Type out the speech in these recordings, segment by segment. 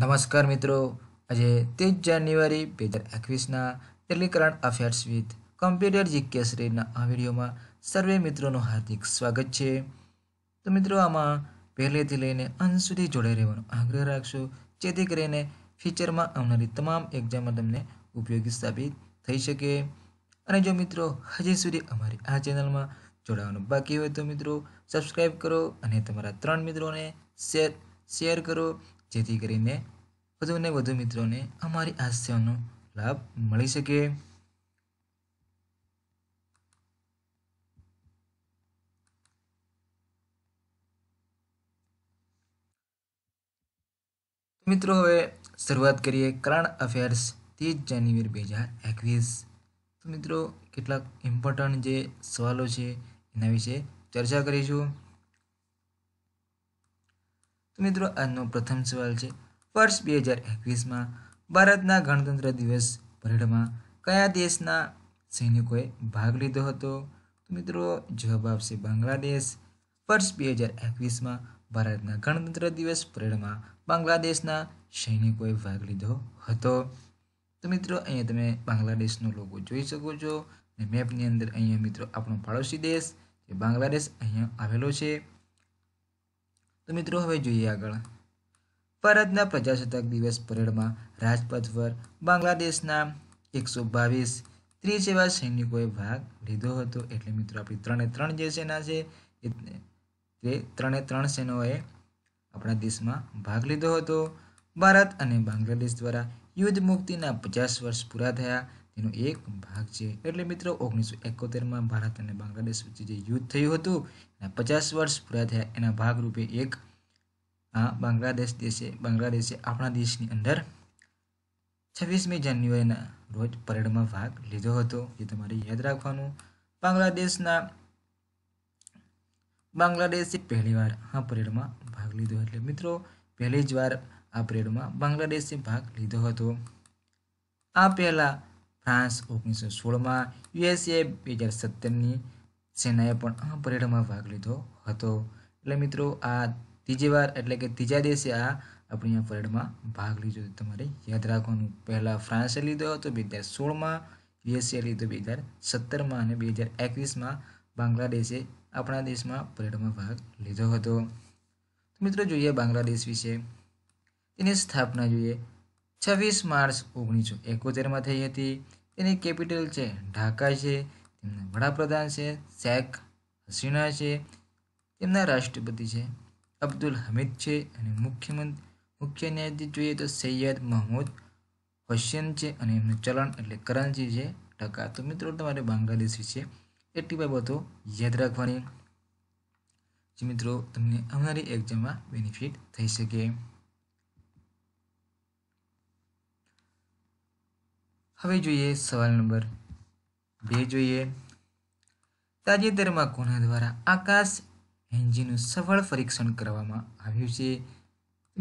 નમસ્કાર મિત્રો આજે ત્રીસ જાન્યુઆરી બે હજાર એકવીસના daily current affairs with computer GK શ્રેણીના આ વિડીયોમાં સર્વે મિત્રોનું હાર્દિક સ્વાગત છે તો મિત્રો આમાં પહેલેથી લઈને અંત સુધી જોડાઈ રહેવાનો આગ્રહ રાખશો જેથી કરીને ફ્યુચરમાં આવનારી તમામ એક્ઝામમાં તમને ઉપયોગી સાબિત થઈ શકે અને જો મિત્રો હજી સુધી અમારી આ ચેનલમાં જોડાવાનું બાકી હોય તો મિત્રો સબસ્ક્રાઈબ કરો અને તમારા ત્રણ મિત્રોને શેર શેર કરો જેથી કરીને વધુને વધુ મિત્રોને અમારી આ લાભ મળી શકે મિત્રો હવે શરૂઆત કરીએ કરણ અફેર્સ ત્રીસ જાન્યુઆરી બે હજાર એકવીસ તો મિત્રો કેટલાક ઇમ્પોર્ટન્ટ જે સવાલો છે એના વિશે ચર્ચા કરીશું તો મિત્રો આજનો પ્રથમ સવાલ છે વર્ષ બે હજાર એકવીસમાં ભારતના ગણતંત્ર દિવસ પરેડમાં કયા દેશના સૈનિકોએ ભાગ લીધો હતો તો મિત્રો જવાબ આપશે બાંગ્લાદેશ વર્ષ બે હજાર એકવીસમાં ભારતના ગણતંત્ર દિવસ પરેડમાં બાંગ્લાદેશના સૈનિકોએ ભાગ લીધો હતો તો મિત્રો અહીંયા તમે બાંગ્લાદેશનો લોકો જોઈ શકો છો અને મેપની અંદર અહીંયા મિત્રો આપણો પાડોશી દેશ બાંગ્લાદેશ અહીંયા આવેલો છે તો મિત્રો હવે જોઈએ આગળ ભારતના પ્રજાસત્તાક દિવસ પરેડમાં રાજપથ પર બાંગ્લાદેશના એકસો બાવીસ ત્રીસ એવા સૈનિકોએ ભાગ લીધો હતો એટલે મિત્રો આપણી ત્રણે ત્રણ જે સેના છે એ ત્રણે ત્રણ સેનાઓએ આપણા દેશમાં ભાગ લીધો હતો ભારત અને બાંગ્લાદેશ દ્વારા યુદ્ધ મુક્તિના પચાસ વર્ષ પૂરા થયા તેનો એક ભાગ છે એટલે મિત્રો ઓગણીસો એકોતેરમાં ભારત અને બાંગ્લાદેશ વચ્ચે જે યુદ્ધ થયું હતું એના પચાસ વર્ષ પૂરા થયા એના ભાગરૂપે એક આ બાંગ્લાદેશ દેશે બાંગ્લાદેશે આપણા દેશની અંદર છવ્વીસમી જાન્યુઆરીના રોજ પરેડમાં ભાગ લીધો હતો જે તમારે યાદ રાખવાનું બાંગ્લાદેશના બાંગ્લાદેશે પહેલી વાર આ પરેડમાં ભાગ લીધો એટલે મિત્રો પહેલી જ વાર આ પરેડમાં બાંગ્લાદેશે ભાગ લીધો હતો આ પહેલાં ફ્રાન્સ ઓગણીસો સોળમાં યુએસએ બે હજાર સત્તરની સેનાએ પણ આ પરેડમાં ભાગ લીધો હતો એટલે મિત્રો આ ત્રીજી વાર એટલે કે ત્રીજા દિવસે આ આપણી આ પરેડમાં ભાગ લીધો તમારે યાદ રાખવાનું પહેલાં ફ્રાન્સે લીધો હતો બે હજાર સોળમાં યુએસએ લીધો બે હજાર સત્તરમાં અને બે હજાર એકવીસમાં બાંગ્લાદેશે આપણા દેશમાં પરેડમાં ભાગ લીધો હતો મિત્રો જોઈએ બાંગ્લાદેશ વિશે તેની સ્થાપના જોઈએ છવ્વીસ માર્ચ ઓગણીસો એકોતેરમાં થઈ હતી તેની કેપિટલ છે ઢાકા છે તેમના વડાપ્રધાન છે શેખ હસીના છે તેમના રાષ્ટ્રપતિ છે અબ્દુલ હમીદ છે અને મુખ્યમંત્રી મુખ્ય ન્યાયાધીશ જોઈએ તો સૈયદ મહમૂદ હોસેન છે અને એમનું ચલણ એટલે કરન્સી છે ટકા તો મિત્રો તમારે બાંગ્લાદેશ છે એટલી બાબતો યાદ રાખવાની મિત્રો તમને અમારી એક્ઝામમાં બેનિફિટ થઈ શકે હવે જોઈએ સવાલ નંબર બે જોઈએ તાજેતરમાં કોના દ્વારા આકાશ એન્જિનનું સફળ પરીક્ષણ કરવામાં આવ્યું છે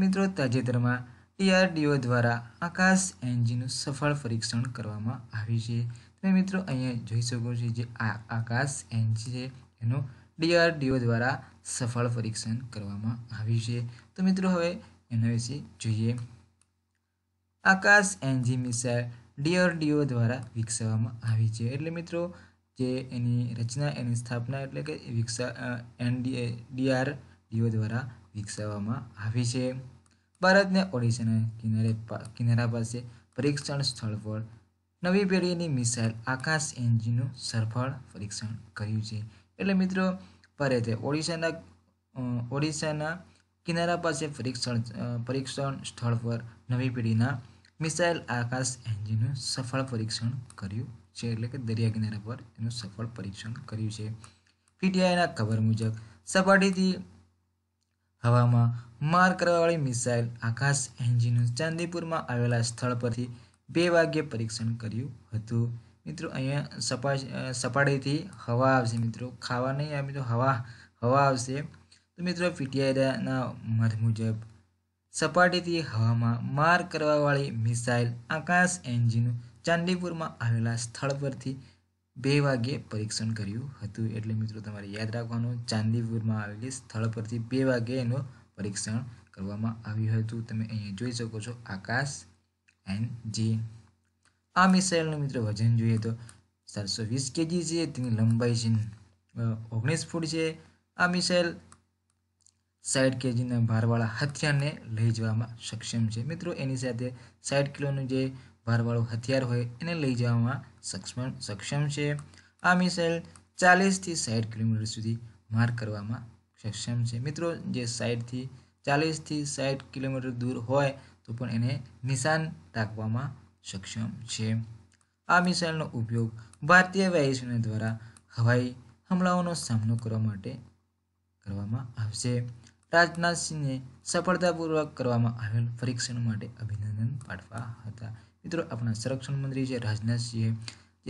મિત્રો તાજેતરમાં ડીઆરડીઓ દ્વારા આકાશ એન્જિનનું સફળ પરીક્ષણ કરવામાં આવ્યું છે તમે મિત્રો અહીંયા જોઈ શકો છો જે આ આકાશ એન્જિન છે એનું ડીઆરડીઓ દ્વારા સફળ પરીક્ષણ કરવામાં આવ્યું છે તો મિત્રો હવે એના વિશે જોઈએ આકાશ એન્જિન મિસાઇલ ડીઆરડીઓ દ્વારા વિકસાવવામાં આવી છે એટલે મિત્રો જે એની રચના એની સ્થાપના એટલે કે વિકસા એનડીએ ડીઆરડીઓ દ્વારા વિકસાવવામાં આવી છે ભારતને ઓડિશાના કિનારે કિનારા પાસે પરીક્ષણ સ્થળ પર નવી પેઢીની મિસાઇલ આકાશ એન્જિનનું સફળ પરીક્ષણ કર્યું છે એટલે મિત્રો ભારતે ઓડિશાના ઓડિશાના કિનારા પાસે પરીક્ષણ પરીક્ષણ સ્થળ પર નવી પેઢીના મિસાઇલ આકાશ એન્જિનનું સફળ પરીક્ષણ કર્યું છે એટલે કે દરિયા કિનારા પર એનું સફળ પરીક્ષણ કર્યું છે પીટીઆઈના ખબર મુજબ સપાટીથી હવામાં માર કરવાવાળી મિસાઇલ આકાશ એન્જિનનું ચાંદીપુરમાં આવેલા સ્થળ પરથી બે વાગ્યે પરીક્ષણ કર્યું હતું મિત્રો અહીંયા સપા સપાટીથી હવા આવશે મિત્રો ખાવા નહીં આવે મિત્રો હવા હવા આવશે તો મિત્રો પીટીઆઈના મત મુજબ સપાટીથી હવામાં માર કરવાવાળી મિસાઇલ આકાશ એન્જિનનું ચાંદીપુરમાં આવેલા સ્થળ પરથી બે વાગ્યે પરીક્ષણ કર્યું હતું એટલે મિત્રો તમારે યાદ રાખવાનું ચાંદીપુરમાં આવેલી સ્થળ પરથી બે વાગ્યે એનું પરીક્ષણ કરવામાં આવ્યું હતું તમે અહીંયા જોઈ શકો છો આકાશ એન્જિન આ મિસાઇલનું મિત્રો વજન જોઈએ તો ચારસો વીસ કેજી છે તેની લંબાઈ છે ઓગણીસ ફૂટ છે આ મિસાઇલ સાઠ કેજીના ભારવાળા હથિયારને લઈ જવામાં સક્ષમ છે મિત્રો એની સાથે સાઠ કિલોનું જે ભારવાળું હથિયાર હોય એને લઈ જવામાં સક્ષમ છે આ મિસાઇલ ચાલીસથી સાઠ કિલોમીટર સુધી માર કરવામાં સક્ષમ છે મિત્રો જે સાઠથી ચાલીસથી સાઠ કિલોમીટર દૂર હોય તો પણ એને નિશાન રાખવામાં સક્ષમ છે આ મિસાઇલનો ઉપયોગ ભારતીય વાયુસેના દ્વારા હવાઈ હમલાઓનો સામનો કરવા માટે કરવામાં આવશે રાજનાથસિંહને સફળતાપૂર્વક કરવામાં આવેલ પરીક્ષણ માટે અભિનંદન પાઠવા હતા મિત્રો આપણા સંરક્ષણ મંત્રી છે રાજનાથસિંહે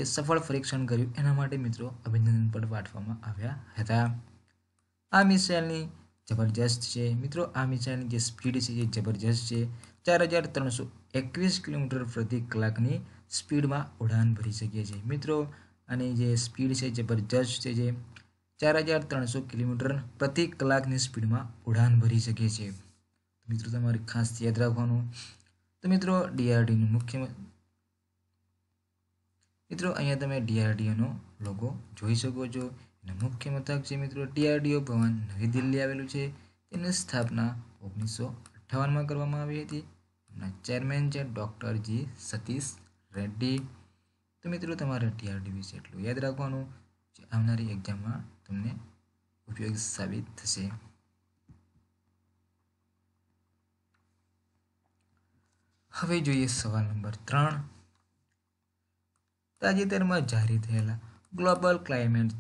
જે સફળ પરીક્ષણ કર્યું એના માટે મિત્રો અભિનંદન પણ પાઠવામાં આવ્યા હતા આ મિસાઇલની જબરજસ્ત છે મિત્રો આ મિસાઇલની જે સ્પીડ છે એ જબરજસ્ત છે ચાર હજાર ત્રણસો એકવીસ કિલોમીટર પ્રતિ કલાકની સ્પીડમાં ઉડાન ભરી શકીએ છીએ મિત્રો આની જે સ્પીડ છે જબરજસ્ત છે જે ચાર હજાર ત્રણસો કિલોમીટર પ્રતિ કલાકની સ્પીડમાં ઉડાન ભરી શકે છે મિત્રો તમારે ખાસ યાદ રાખવાનું તો મિત્રો ડીઆરડીનું મુખ્ય મિત્રો અહીંયા તમે ડીઆરડીઓનો લોગો જોઈ શકો છો એનો મુખ્ય મથક છે મિત્રો ડીઆરડીઓ ભવન નવી દિલ્હી આવેલું છે તેની સ્થાપના ઓગણીસો અઠ્ઠાવનમાં કરવામાં આવી હતી એમના ચેરમેન છે ડૉક્ટર જી સતીશ રેડ્ડી તો મિત્રો તમારે ટીઆરડી વિશે એટલું યાદ રાખવાનું આવનારી એક્ઝામમાં તમને ઉપયોગી સાબિત થશે હવે જોઈએ સવાલ નંબર ત્રણ તાજેતરમાં જારી થયેલા ગ્લોબલ ક્લાઇમેટ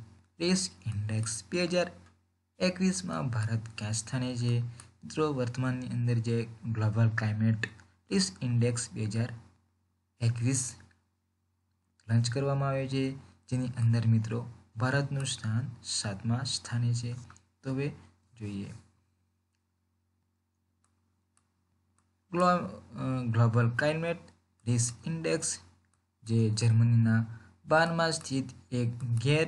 રિસ્ક ઇન્ડેક્સ બે હજાર એકવીસમાં ભારત ક્યાં સ્થાને છે મિત્રો વર્તમાનની અંદર જે ગ્લોબલ ક્લાઇમેટ રિસ્ક ઇન્ડેક્સ બે હજાર એકવીસ લોન્ચ કરવામાં આવ્યો છે જેની અંદર મિત્રો ભારતનું સ્થાન સાતમા સ્થાને છે તો હવે જોઈએ ગ્લોબલ ક્લાઇમેટ રિસ્ક ઇન્ડેક્સ જે જર્મનીના બારમાં સ્થિત એક ગેર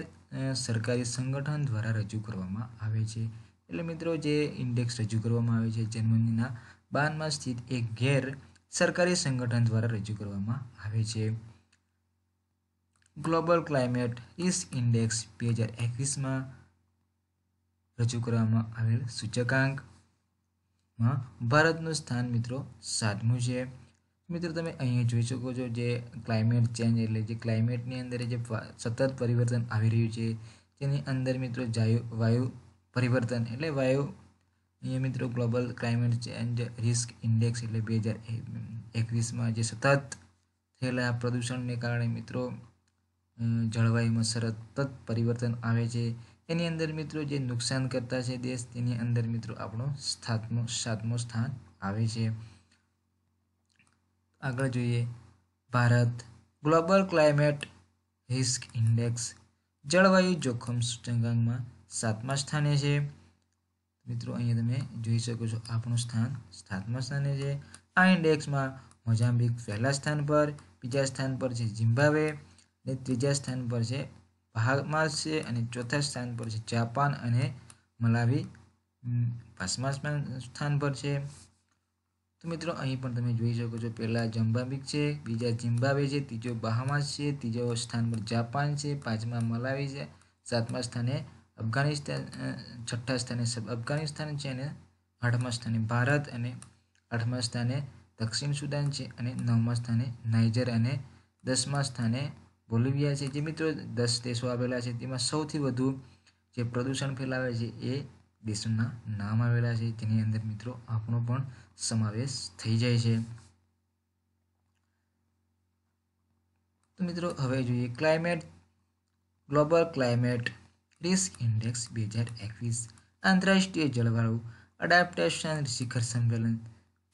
સરકારી સંગઠન દ્વારા રજૂ કરવામાં આવે છે એટલે મિત્રો જે ઇન્ડેક્સ રજૂ કરવામાં આવે છે જર્મનીના બારમાં સ્થિત એક ગેર સરકારી સંગઠન દ્વારા રજૂ કરવામાં આવે છે ગ્લોબલ ક્લાઇમેટ રિસ્ક ઇન્ડેક્સ બે હજાર એકવીસમાં રજૂ કરવામાં આવેલ સૂચકાંકમાં ભારતનું સ્થાન મિત્રો સાતમું છે મિત્રો તમે અહીંયા જોઈ શકો છો જે ક્લાઇમેટ ચેન્જ એટલે જે ક્લાઇમેટની અંદર જે સતત પરિવર્તન આવી રહ્યું છે તેની અંદર મિત્રો જાયુ વાયુ પરિવર્તન એટલે વાયુ અહીંયા મિત્રો global climate change risk index એટલે બે હજાર એકવીસમાં જે સતત થયેલા પ્રદૂષણને કારણે મિત્રો જળવાયુમાં સતત પરિવર્તન આવે છે એની અંદર મિત્રો જે નુકસાન કરતા છે દેશ તેની અંદર મિત્રો આપણો સાતમો સાતમો સ્થાન આવે છે આગળ જોઈએ ભારત ગ્લોબલ ક્લાઇમેટ રિસ્ક ઇન્ડેક્સ જળવાયુ જોખમ સૂચકાંકમાં સાતમા સ્થાને છે મિત્રો અહીંયા તમે જોઈ શકો છો આપણું સ્થાન સાતમા સ્થાને છે આ ઇન્ડેક્સમાં મોઝામ્બિક પહેલા સ્થાન પર બીજા સ્થાન પર છે ઝિમ્બાબ્વે એ ત્રીજા સ્થાન પર છે બહામાસ છે અને ચોથા સ્થાન પર છે જાપાન અને મલાવી પાંચમા સ્થાન પર છે તો મિત્રો અહીં પણ તમે જોઈ શકો છો પહેલાં જમ્બાબિક છે બીજા જિમ્બાવે છે ત્રીજો બહામાસ છે ત્રીજો સ્થાન પર જાપાન છે પાંચમા મલાવી છે સાતમા સ્થાને અફઘાનિસ્તાન છઠ્ઠા સ્થાને અફઘાનિસ્તાન છે અને આઠમા સ્થાને ભારત અને આઠમા સ્થાને દક્ષિણ સુદાન છે અને નવમા સ્થાને નાઇજર અને દસમા સ્થાને બોલિવિયા છે જે મિત્રો દસ દેશો આવેલા છે તેમાં સૌથી વધુ જે પ્રદૂષણ ફેલાવે છે એ દેશોના નામ આવેલા છે તેની અંદર મિત્રો આપણો પણ સમાવેશ થઈ જાય છે તો મિત્રો હવે જોઈએ climate global climate risk index બે હજાર એકવીસ આંતરરાષ્ટ્રીય જળવાયુ અડાપ્ટેશન શિખર સંમેલન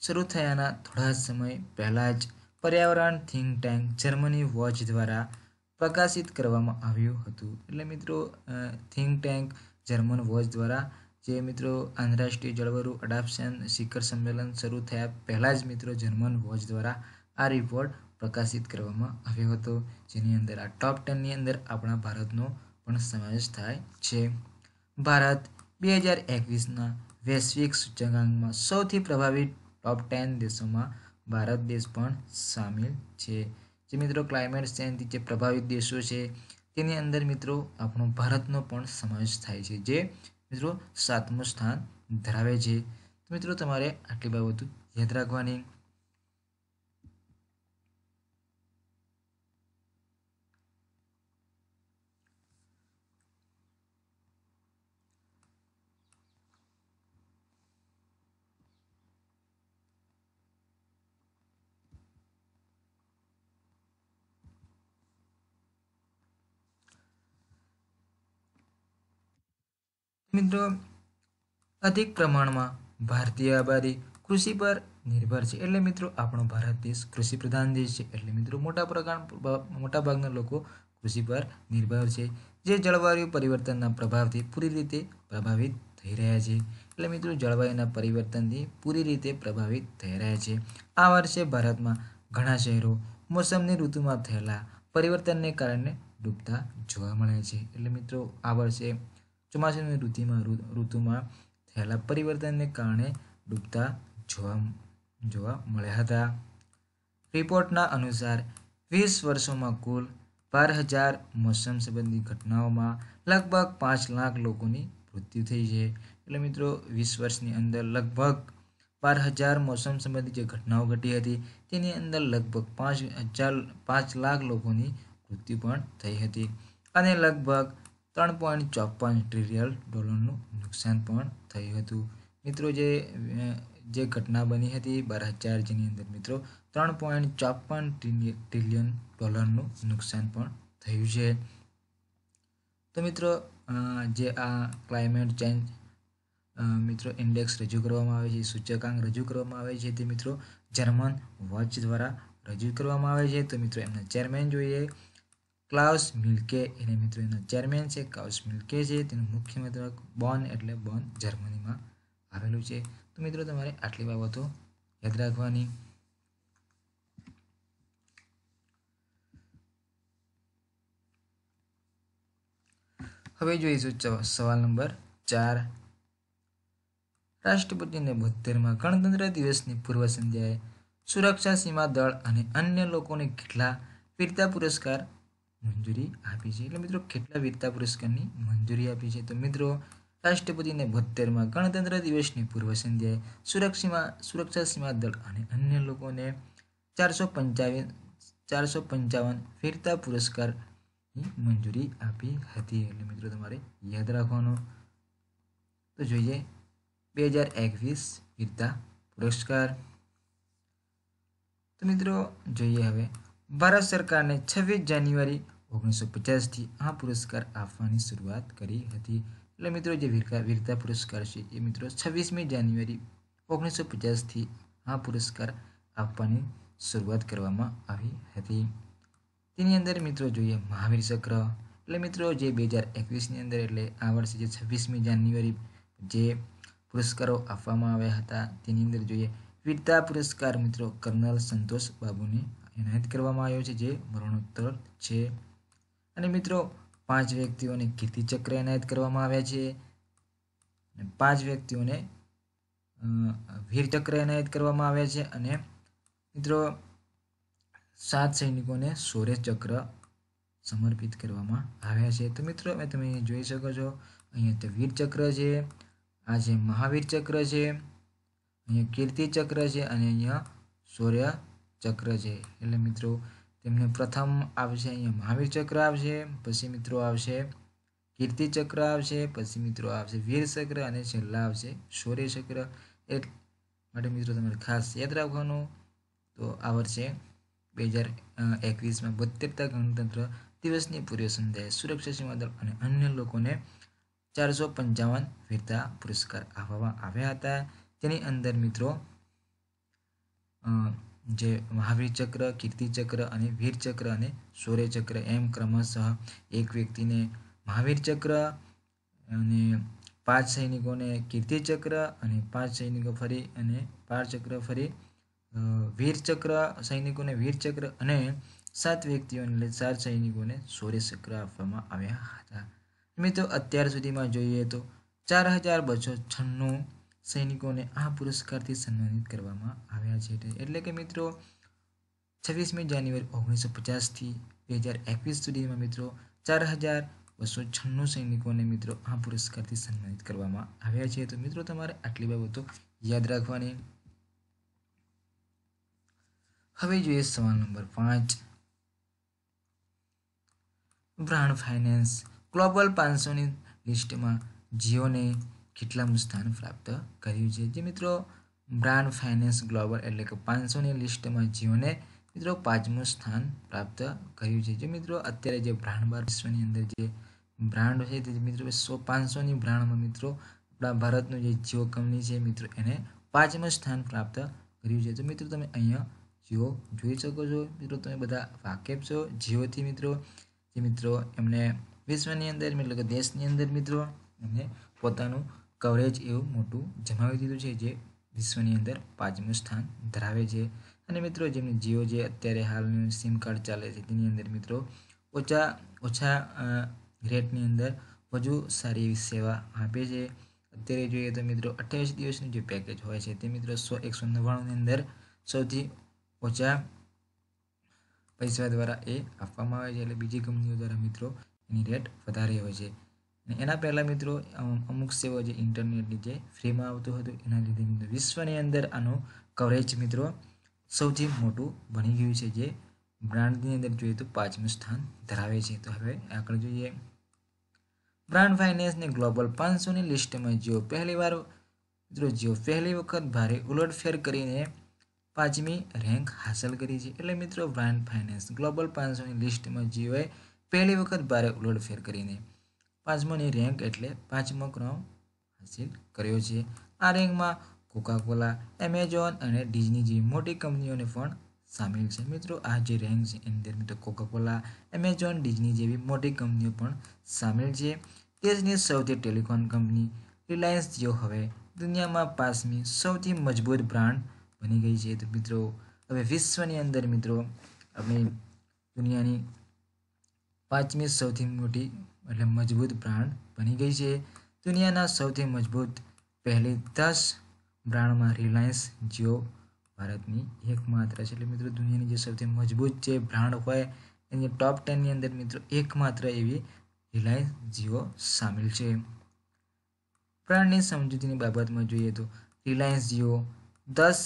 શરૂ થયાના થોડા સમય પહેલાં જ પર્યાવરણ થિંક ટેન્ક જર્મની વોચ દ્વારા પ્રકાશિત કરવામાં આવ્યું હતું એટલે મિત્રો થિંક ટેન્ક જર્મન વોચ દ્વારા જે મિત્રો આંતરરાષ્ટ્રીય જળવાયુ અડાપ્શન શિખર સંમેલન શરૂ થયા પહેલાં જ મિત્રો જર્મન વોચ દ્વારા આ રિપોર્ટ પ્રકાશિત કરવામાં આવ્યો હતો જેની અંદર આ ટોપ ટેનની અંદર આપણા ભારતનો પણ સમાવેશ થાય છે ભારત બે હજાર એકવીસના વૈશ્વિક સૂચકાંકમાં સૌથી પ્રભાવિત ટોપ ટેન દેશોમાં ભારત દેશ પણ સામેલ છે જે મિત્રો ક્લાઇમેટ ચેન્જથી જે પ્રભાવિત દેશો છે તેની અંદર મિત્રો આપણો ભારતનો પણ સમાવેશ થાય છે જે મિત્રો સાતમું સ્થાન ધરાવે છે મિત્રો તમારે આટલી બાબતો યાદ રાખવાની મિત્રો અધિક પ્રમાણમાં ભારતીય આબાદી કૃષિ પર નિર્ભર છે એટલે મિત્રો આપણો ભારત દેશ કૃષિ પ્રધાન દેશ છે એટલે મિત્રો મોટા પ્રકાર મોટાભાગના લોકો કૃષિ પર નિર્ભર છે જે જળવાયુ પરિવર્તનના પ્રભાવથી પૂરી રીતે પ્રભાવિત થઈ રહ્યા છે એટલે મિત્રો જળવાયુના પરિવર્તનથી પૂરી રીતે પ્રભાવિત થઈ રહ્યા છે આ વર્ષે ભારતમાં ઘણા શહેરો મોસમની ઋતુમાં થયેલા પરિવર્તનને કારણે ડૂબતા જોવા મળે છે એટલે મિત્રો આ વર્ષે ચોમાસાની ઋતુમાં ઋતુમાં થયેલા પરિવર્તનને કારણે ડૂબતા જોવા જોવા મળ્યા હતા રિપોર્ટના અનુસાર વીસ વર્ષોમાં કુલ બાર હજાર મોસમ સંબંધી ઘટનાઓમાં લગભગ પાંચ લાખ લોકોની મૃત્યુ થઈ છે એટલે મિત્રો વીસ વર્ષની અંદર લગભગ બાર હજાર મોસમ સંબંધી જે ઘટનાઓ ઘટી હતી તેની અંદર લગભગ પાંચ હજાર પાંચ લાખ લોકોની મૃત્યુ પણ થઈ હતી અને લગભગ ત્રણ પોઈન્ટ ચોપન ટ્રિલિયન ડોલરનું નુકસાન પણ થયું હતું મિત્રો જે જે ઘટના બની હતી બાર હજાર અંદર મિત્રો ત્રણ પોઈન્ટ ચોપન ટ્રિલિયન ડોલરનું નુકસાન પણ થયું છે તો મિત્રો જે આ ક્લાઇમેટ ચેન્જ મિત્રો ઇન્ડેક્સ રજૂ કરવામાં આવે છે સૂચકાંક રજૂ કરવામાં આવે છે તે મિત્રો જર્મન વોચ દ્વારા રજૂ કરવામાં આવે છે તો મિત્રો એમના ચેરમેન જોઈએ ક્લાઉસ મિલ્કે એને મિત્રો એનો ચેરમેન છે ક્લાઉસ મિલ્કે છે તેનું મુખ્ય મથક બોન એટલે બોન જર્મનીમાં આવેલું છે તો મિત્રો તમારે આટલી બાબતો યાદ રાખવાની હવે જોઈશું સવાલ નંબર ચાર રાષ્ટ્રપતિને બોતેરમાં ગણતંત્ર દિવસની પૂર્વ સંધ્યાએ સુરક્ષા સીમા દળ અને અન્ય લોકોને કેટલા વીરતા પુરસ્કાર મંજૂરી આપી છે એટલે મિત્રો કેટલા વીરતા પુરસ્કારની મંજૂરી આપી છે તો મિત્રો રાષ્ટ્રપતિને બોતેરમાં ગણતંત્ર દિવસની પૂર્વ સંધ્યાએ સુરક્ષીમા સુરક્ષા સીમા દળ અને અન્ય લોકોને ચારસો પંચાવન ચારસો પંચાવન વીરતા પુરસ્કારની મંજૂરી આપી હતી એટલે મિત્રો તમારે યાદ રાખવાનું તો જોઈએ બે હજાર એકવીસ વીરતા પુરસ્કાર તો મિત્રો જોઈએ હવે ભારત સરકારને છવ્વીસ જાન્યુઆરી ઓગણીસો પચાસથી આ પુરસ્કાર આપવાની શરૂઆત કરી હતી એટલે મિત્રો જે વીરકા વીરતા પુરસ્કાર છે એ મિત્રો છવ્વીસમી જાન્યુઆરી ઓગણીસો પચાસથી આ પુરસ્કાર આપવાની શરૂઆત કરવામાં આવી હતી તેની અંદર મિત્રો જોઈએ મહાવીર ચક્ર એટલે મિત્રો જે બે હજાર એકવીસની અંદર એટલે આ વર્ષે જે છવ્વીસમી જાન્યુઆરી જે પુરસ્કારો આપવામાં આવ્યા હતા તેની અંદર જોઈએ વીરતા પુરસ્કાર મિત્રો કર્નલ સંતોષ બાબુને એનાયત કરવામાં આવ્યો છે જે મરણોત્તર છે અને મિત્રો પાંચ વ્યક્તિઓને કીર્તિચક્ર એનાયત કરવામાં આવ્યા છે પાંચ વ્યક્તિઓને વીરચક્ર એનાયત કરવામાં આવ્યા છે અને મિત્રો સાત સૈનિકોને શૌર્ય ચક્ર સમર્પિત કરવામાં આવ્યા છે તો મિત્રો મેં તમે જોઈ શકો છો અહીંયા તો વીર છે આ છે મહાવીર ચક્ર છે અહીંયા કીર્તિ ચક્ર છે અને અહીંયા શૌર્ય ચક્ર છે એટલે મિત્રો તેમને પ્રથમ આવશે અહીંયા મહાવીર ચક્ર આવશે પછી મિત્રો આવશે કીર્તિ ચક્ર આવશે પછી મિત્રો આવશે વીર ચક્ર અને છેલ્લા આવશે શૌર્ય ચક્ર એ માટે મિત્રો તમારે ખાસ યાદ રાખવાનું તો આ વર્ષે બે હજાર એકવીસમાં બોતેરતા ગણતંત્ર દિવસની પૂર્વ સંધ્યાએ સુરક્ષા સીમાદળ અને અન્ય લોકોને ચારસો પંચાવન વીરતા પુરસ્કાર આપવામાં આવ્યા હતા તેની અંદર મિત્રો જે મહાવીર ચક્ર કીર્તિ ચક્ર અને વીર ચક્ર અને શૌર્ય ચક્ર એમ ક્રમશઃ એક વ્યક્તિને મહાવીર ચક્ર અને પાંચ સૈનિકોને કીર્તિ ચક્ર અને પાંચ સૈનિકો ફરી અને પાર ચક્ર ફરી વીર ચક્ર સૈનિકોને વીર ચક્ર અને સાત વ્યક્તિઓને એટલે ચાર સૈનિકોને શૌર્ય ચક્ર આપવામાં આવ્યા હતા મિત્રો અત્યાર સુધીમાં જોઈએ તો ચાર હજાર બસો છન્નું સૈનિકોને આ પુરસ્કારથી સન્માનિત કરવામાં આવ્યા છે એટલે કે મિત્રો છવ્વીસમી જાન્યુઆરી ઓગણીસો પચાસથી બે હજાર એકવીસ સુધીમાં મિત્રો ચાર હજાર બસો છન્નું સૈનિકોને મિત્રો આ પુરસ્કારથી સન્માનિત કરવામાં આવ્યા છે તો મિત્રો તમારે આટલી બાબતો યાદ રાખવાની હવે જોઈએ સવાલ નંબર પાંચ બ્રાન્ડ ફાઇનાન્સ ગ્લોબલ પાંચસોની લિસ્ટમાં જીઓને કેટલામું સ્થાન પ્રાપ્ત કર્યું છે જે મિત્રો બ્રાન્ડ ફાઇનાન્સ ગ્લોબલ એટલે કે પાંચસોની લિસ્ટમાં જીઓને મિત્રો પાંચમું સ્થાન પ્રાપ્ત કર્યું છે જે મિત્રો અત્યારે જે બ્રાન્ડ બાર વિશ્વની અંદર જે બ્રાન્ડ છે તે મિત્રો સો પાંચસોની બ્રાન્ડમાં મિત્રો આપણા ભારતનું જે જીઓ કંપની છે મિત્રો એને પાંચમું સ્થાન પ્રાપ્ત કર્યું છે તો મિત્રો તમે અહીંયા જીઓ જોઈ શકો છો મિત્રો તમે બધા વાકેફ છો જીઓથી મિત્રો જે મિત્રો એમણે વિશ્વની અંદર એટલે કે દેશની અંદર મિત્રો એમને પોતાનું કવરેજ એવું મોટું જમાવી દીધું છે જે વિશ્વની અંદર પાંચમું સ્થાન ધરાવે છે અને મિત્રો જેમની જીઓ જે અત્યારે હાલનું સિમ કાર્ડ ચાલે છે તેની અંદર મિત્રો ઓછા ઓછા રેટની અંદર વધુ સારી એવી સેવા આપે છે અત્યારે જોઈએ તો મિત્રો અઠ્યાવીસ દિવસનું જે પેકેજ હોય છે તે મિત્રો સો એકસો નવ્વાણુંની અંદર સૌથી ઓછા પૈસા દ્વારા એ આપવામાં આવે છે એટલે બીજી કંપનીઓ દ્વારા મિત્રો એની રેટ વધારે હોય છે એના પહેલાં મિત્રો અમુક સેવાઓ જે ઇન્ટરનેટની જે ફ્રીમાં આવતું હતું એના લીધે મિત્રો વિશ્વની અંદર આનું કવરેજ મિત્રો સૌથી મોટું બની ગયું છે જે બ્રાન્ડની અંદર જોઈએ તો પાંચમું સ્થાન ધરાવે છે તો હવે આગળ જોઈએ બ્રાન્ડ ફાઇનાન્સને ગ્લોબલ પાંચસોની લિસ્ટમાં જીઓ પહેલીવાર મિત્રો જીઓ પહેલી વખત ભારે ઉલટફેર કરીને પાંચમી રેન્ક હાંસલ કરી છે એટલે મિત્રો બ્રાન્ડ ફાઇનાન્સ ગ્લોબલ પાંચસોની લિસ્ટમાં જીઓએ પહેલી વખત ભારે ઉલટફેર કરીને પાંચમોની રેન્ક એટલે પાંચમો ક્રમ હાસિલ કર્યો છે આ રેન્કમાં કોકાકોલા એમેઝોન અને ડિઝની જેવી મોટી કંપનીઓને પણ સામેલ છે મિત્રો આ જે રેન્ક છે એની અંદર મિત્રો કોકાકોલા એમેઝોન ડિઝની જેવી મોટી કંપનીઓ પણ સામેલ છે દેશની સૌથી ટેલિકોમ કંપની રિલાયન્સ જીઓ હવે દુનિયામાં પાંચમી સૌથી મજબૂત બ્રાન્ડ બની ગઈ છે તો મિત્રો હવે વિશ્વની અંદર મિત્રો અમે દુનિયાની પાંચમી સૌથી મોટી એટલે મજબૂત બ્રાન્ડ બની ગઈ છે દુનિયાના સૌથી મજબૂત પહેલી દસ બ્રાન્ડમાં રિલાયન્સ જીઓ ભારતની એકમાત્ર છે એટલે મિત્રો દુનિયાની જે સૌથી મજબૂત જે બ્રાન્ડ હોય એની ટોપ ટેનની અંદર મિત્રો એકમાત્ર એવી રિલાયન્સ જીઓ સામેલ છે બ્રાન્ડની સમજૂતીની બાબતમાં જોઈએ તો રિલાયન્સ જીઓ દસ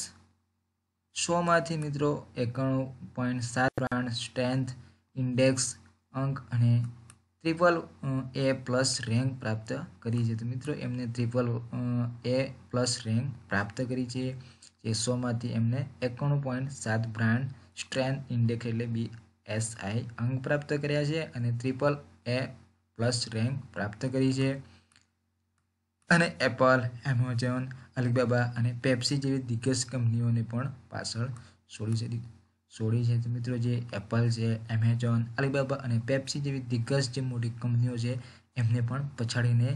સોમાંથી મિત્રો એકાણું પોઈન્ટ સાત બ્રાન્ડ સ્ટ્રેન્થ ઇન્ડેક્સ અંક અને ત્રિપલ એ પ્લસ રેન્ક પ્રાપ્ત કરી છે તો મિત્રો એમને ત્રિપલ એ પ્લસ રેન્ક પ્રાપ્ત કરી છે સોમાંથી એમને એકાણું પોઈન્ટ સાત બ્રાન્ડ સ્ટ્રેન્થ ઇન્ડેક્સ એટલે બી એસ આઈ અંક પ્રાપ્ત કર્યા છે અને ત્રિપલ એ પ્લસ રેન્ક પ્રાપ્ત કરી છે અને એપલ એમેઝોન અલીબાબા અને પેપ્સી જેવી દિગ્ગજ કંપનીઓને પણ પાછળ છોડી છે સોડી છે મિત્રો જે એપલ છે એમેઝોન અલીબાબા અને પેપ્સી જેવી દિગ્ગજ જે મોટી કંપનીઓ છે એમને પણ પછાડીને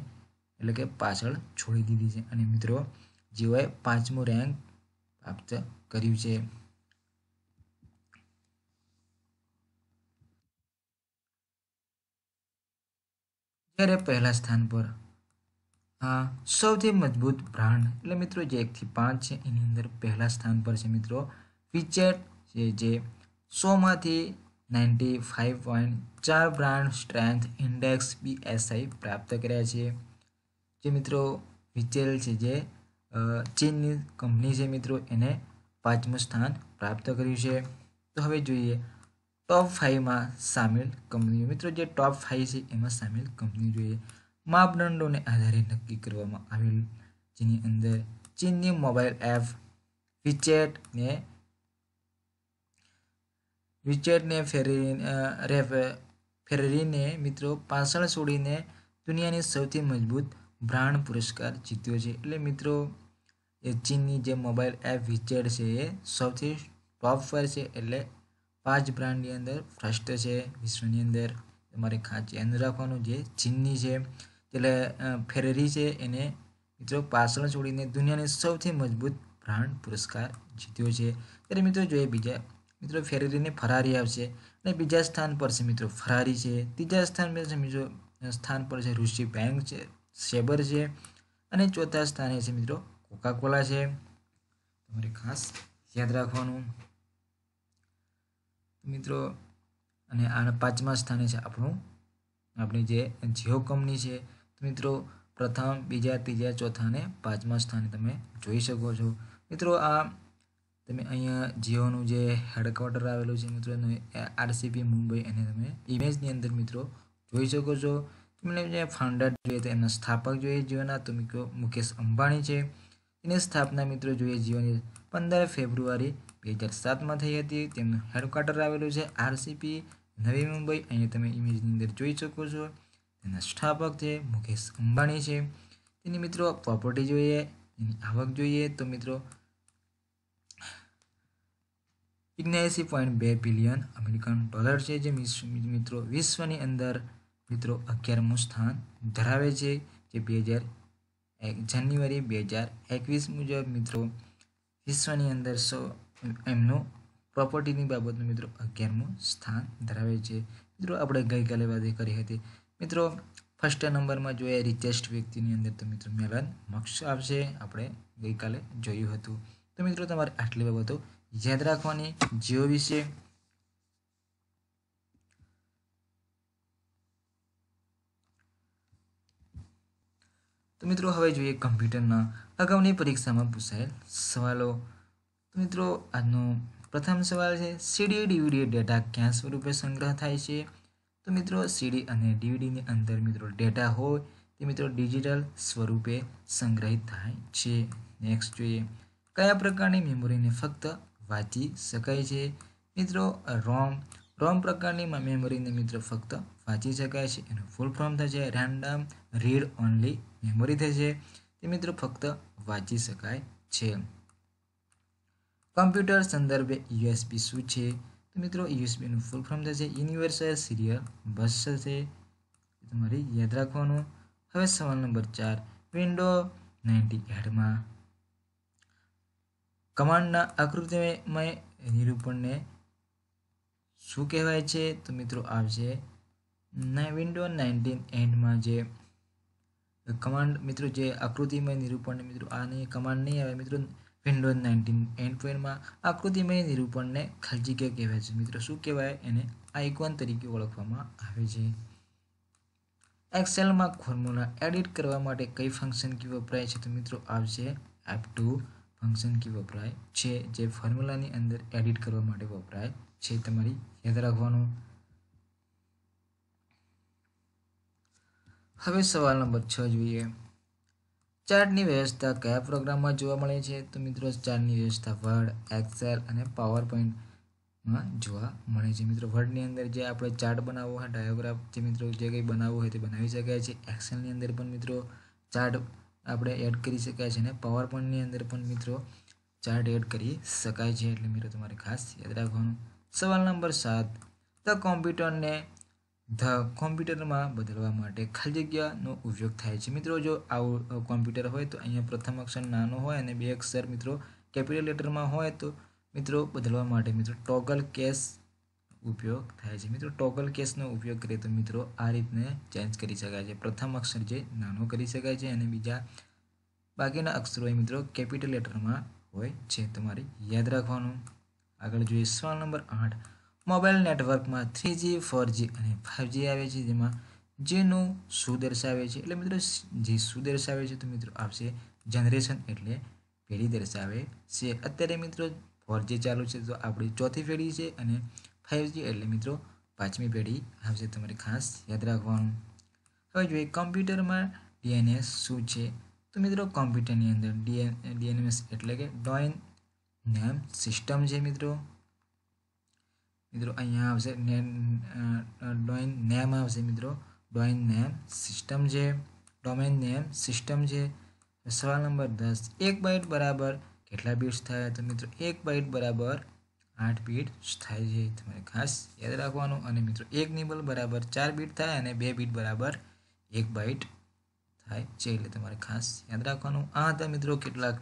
એટલે કે પાછળ છોડી દીધી છે અને મિત્રો જેઓએ પાંચમો રેન્ક પ્રાપ્ત કર્યું છે જ્યારે પહેલા સ્થાન પર હા સૌથી મજબૂત બ્રાન્ડ એટલે મિત્રો જે એકથી પાંચ છે એની અંદર પહેલા સ્થાન પર છે મિત્રો ફીચેટ કે જે સોમાંથી નાઇન્ટી ફાઇવ પોઈન્ટ ચાર બ્રાન્ડ સ્ટ્રેન્થ ઇન્ડેક્સ બીએસઆઈ પ્રાપ્ત કર્યા છે જે મિત્રો વિચેલ છે જે ચીનની કંપની છે મિત્રો એને પાંચમું સ્થાન પ્રાપ્ત કર્યું છે તો હવે જોઈએ ટોપ ફાઇવમાં સામેલ કંપનીઓ મિત્રો જે ટોપ ફાઇવ છે એમાં સામેલ કંપની જોઈએ માપદંડોને આધારે નક્કી કરવામાં આવેલ જેની અંદર ચીનની મોબાઈલ એપ વિચેટ ને રિચર્ડને ફેરેરી ફેરેરીને મિત્રો પાછળ છોડીને દુનિયાની સૌથી મજબૂત બ્રાન્ડ પુરસ્કાર જીત્યો છે એટલે મિત્રો એ ચીનની જે મોબાઈલ એપ વિચેડ છે એ સૌથી ટોપ પર છે એટલે પાંચ બ્રાન્ડની અંદર ફર્સ્ટ છે વિશ્વની અંદર તમારે ખાસ ધ્યાન રાખવાનું જે ચીનની છે એટલે ફેરેરી છે એને મિત્રો પાછળ છોડીને દુનિયાની સૌથી મજબૂત બ્રાન્ડ પુરસ્કાર જીત્યો છે ત્યારે મિત્રો જોઈએ બીજા મિત્રો ફેરેરીને ફરારી આવશે અને બીજા સ્થાન પર છે મિત્રો ફરારી છે ત્રીજા સ્થાન પર છે મિત્રો સ્થાન પર છે ઋષિ બેંક છે સેબર છે અને ચોથા સ્થાને છે મિત્રો કોકાકોલા છે તમારે ખાસ યાદ રાખવાનું મિત્રો અને આ પાંચમા સ્થાને છે આપણું આપણી જે જીઓ કંપની છે તો મિત્રો પ્રથમ બીજા ત્રીજા ચોથા અને પાંચમા સ્થાને તમે જોઈ શકો છો મિત્રો આ તમે અહીંયા જીઓનું જે હેડક્વાર્ટર આવેલું છે મિત્રો આરસીપી મુંબઈ એને તમે ઇમેજની અંદર મિત્રો જોઈ શકો છો તમને જે ફાઉન્ડર જોઈએ તો એના સ્થાપક જોઈએ જીઓના તો મિત્રો મુકેશ અંબાણી છે એની સ્થાપના મિત્રો જોઈએ જીઓની પંદર ફેબ્રુઆરી બે હજાર સાતમાં થઈ હતી તેમનું હેડક્વાર્ટર આવેલું છે આરસીપી નવી મુંબઈ અહીંયા તમે ઇમેજની અંદર જોઈ શકો છો એના સ્થાપક છે મુકેશ અંબાણી છે એની મિત્રો પ્રોપર્ટી જોઈએ એની આવક જોઈએ તો મિત્રો ઓગણ્યાસી પોઈન્ટ બે બિલિયન અમેરિકન ડોલર છે જે મિત્રો વિશ્વની અંદર મિત્રો અગિયારમું સ્થાન ધરાવે છે જે બે હજાર એક જાન્યુઆરી બે હજાર એકવીસ મુજબ મિત્રો વિશ્વની અંદર સો એમનું પ્રોપર્ટીની બાબતનું મિત્રો અગિયારમું સ્થાન ધરાવે છે મિત્રો આપણે ગઈકાલે વાત કરી હતી મિત્રો ફર્સ્ટ નંબરમાં જોઈએ રિચેસ્ટ વ્યક્તિની અંદર તો મિત્રો મેલન મક્ષ આવશે આપણે ગઈકાલે જોયું હતું તો મિત્રો તમારે આટલી બાબતો યાદ રાખવાની જીઓ વિશે તો મિત્રો હવે જોઈએ કમ્પ્યુટરના અગાઉની પરીક્ષામાં પૂછાયેલ સવાલો તો મિત્રો આજનો પ્રથમ સવાલ છે સીડી ડીવીડી ડેટા ક્યાં સ્વરૂપે સંગ્રહ થાય છે તો મિત્રો સીડી અને ડીવીડીની અંદર મિત્રો ડેટા હોય તે મિત્રો ડિજિટલ સ્વરૂપે સંગ્રહિત થાય છે નેક્સ્ટ જોઈએ કયા પ્રકારની મેમોરીને ફક્ત વાંચી શકાય છે મિત્રો રોમ રોમ પ્રકારની મેમરીને મિત્રો ફક્ત વાંચી શકાય છે એનું ફૂલ ફોર્મ થશે રેન્ડમ રીડ ઓનલી મેમરી થશે તે મિત્રો ફક્ત વાંચી શકાય છે કમ્પ્યુટર સંદર્ભે યુએસબી શું છે તો મિત્રો યુએસબીનું ફૂલ ફોર્મ થશે યુનિવર્સલ સિરિયલ બસ થશે તમારે યાદ રાખવાનું હવે સવાલ નંબર ચાર વિન્ડો નાઇન્ટી એટમાં કમાન્ડના આકૃતિમય નિરૂપણને શું કહેવાય છે તો મિત્રો આવશે વિન્ડો નાઇન્ટીન એન્ડમાં જે કમાન્ડ મિત્રો જે આકૃતિમય નિરૂપણને મિત્રો આ નહીં કમાન્ડ નહીં આવે મિત્રો વિન્ડો નાઇન્ટીન એન્ડ પોઈન્ટમાં આકૃતિમય નિરૂપણને ખાલી જગ્યા કહેવાય છે મિત્રો શું કહેવાય એને આઇકોન તરીકે ઓળખવામાં આવે છે એક્સેલમાં ફોર્મ્યુલા એડિટ કરવા માટે કઈ ફંક્શન કી વપરાય છે તો મિત્રો આવશે એપ ટુ ફંક્શન કી વપરાય છે જે ફોર્મ્યુલાની અંદર એડિટ કરવા માટે વપરાય છે તમારી યાદ રાખવાનું હવે સવાલ નંબર છ જોઈએ ચાર્ટની વ્યવસ્થા કયા પ્રોગ્રામમાં જોવા મળે છે તો મિત્રો ચાર્ટની વ્યવસ્થા વર્ડ એક્સેલ અને પાવર પોઈન્ટમાં જોવા મળે છે મિત્રો વર્ડની અંદર જે આપણે ચાર્ટ બનાવવો હોય ડાયોગ્રાફ જે મિત્રો જે કંઈ બનાવવું હોય તે બનાવી શકાય છે એક્સેલની અંદર પણ મિત્રો ચાર્ટ આપણે એડ કરી શકાય છે અને પાવર અંદર પણ મિત્રો ચાર્ટ એડ કરી શકાય છે એટલે મિત્રો તમારે ખાસ યાદ રાખવાનું સવાલ નંબર સાત ધ કોમ્પ્યુટરને ધ કોમ્પ્યુટરમાં બદલવા માટે ખાલી જગ્યાનો ઉપયોગ થાય છે મિત્રો જો આવું કોમ્પ્યુટર હોય તો અહીંયા પ્રથમ અક્ષર નાનો હોય અને બે અક્ષર મિત્રો કેપિટલ લેટરમાં હોય તો મિત્રો બદલવા માટે મિત્રો ટોગલ કેશ ઉપયોગ થાય છે મિત્રો ટોગલ કેસનો ઉપયોગ કરીએ તો મિત્રો આ રીતને ચેન્જ કરી શકાય છે પ્રથમ અક્ષર જે નાનો કરી શકાય છે અને બીજા બાકીના અક્ષરો મિત્રો કેપિટલ લેટરમાં હોય છે તમારે યાદ રાખવાનું આગળ જોઈએ સવાલ નંબર આઠ મોબાઈલ નેટવર્કમાં થ્રીજી ફોરજી અને ફાઇવજી આવે છે જેમાં જેનું શું દર્શાવે છે એટલે મિત્રો જે શું દર્શાવે છે તો મિત્રો આવશે જનરેશન એટલે પેઢી દર્શાવે છે અત્યારે મિત્રો ફોરજી ચાલુ છે તો આપણી ચોથી પેઢી છે અને ફાઇવ જી એટલે મિત્રો પાંચમી પેઢી આવશે તમારે ખાસ યાદ રાખવાનું હવે જોઈએ કમ્પ્યુટરમાં ડીએનએસ શું છે તો મિત્રો કોમ્પ્યુટરની અંદર ડીએન ડીએનએસ એટલે કે ડોઇન નેમ સિસ્ટમ છે મિત્રો મિત્રો અહીંયા આવશે ડોઇન નેમ આવશે મિત્રો ડોઇન નેમ સિસ્ટમ છે ડોમેન નેમ સિસ્ટમ છે સવાલ નંબર દસ એક બાઇટ બરાબર કેટલા બિટ્સ થયા તો મિત્રો એક બાઇટ બરાબર આઠ બીટ થાય છે તમારે ખાસ યાદ રાખવાનું અને મિત્રો એક નિબલ બરાબર ચાર બીટ થાય અને બે બીટ બરાબર એક બાઇટ થાય છે એટલે તમારે ખાસ યાદ રાખવાનું આ હતા મિત્રો કેટલાક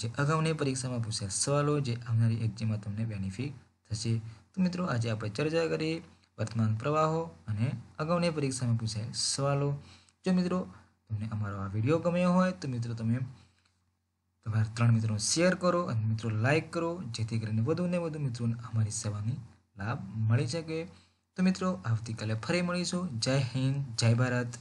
જે અગાઉની પરીક્ષામાં પૂછાયેલ સવાલો જે આવનારી એક્ઝામમાં તમને બેનિફિટ થશે તો મિત્રો આજે આપણે ચર્ચા કરીએ વર્તમાન પ્રવાહો અને અગાઉની પરીક્ષામાં પૂછાયેલ સવાલો જો મિત્રો તમને અમારો આ વિડીયો ગમ્યો હોય તો મિત્રો તમે તમારા ત્રણ મિત્રોને શેર કરો અને મિત્રો લાઇક કરો જેથી કરીને વધુને વધુ મિત્રોને અમારી સેવાની લાભ મળી શકે તો મિત્રો આવતીકાલે ફરી મળીશું જય હિન્દ જય ભારત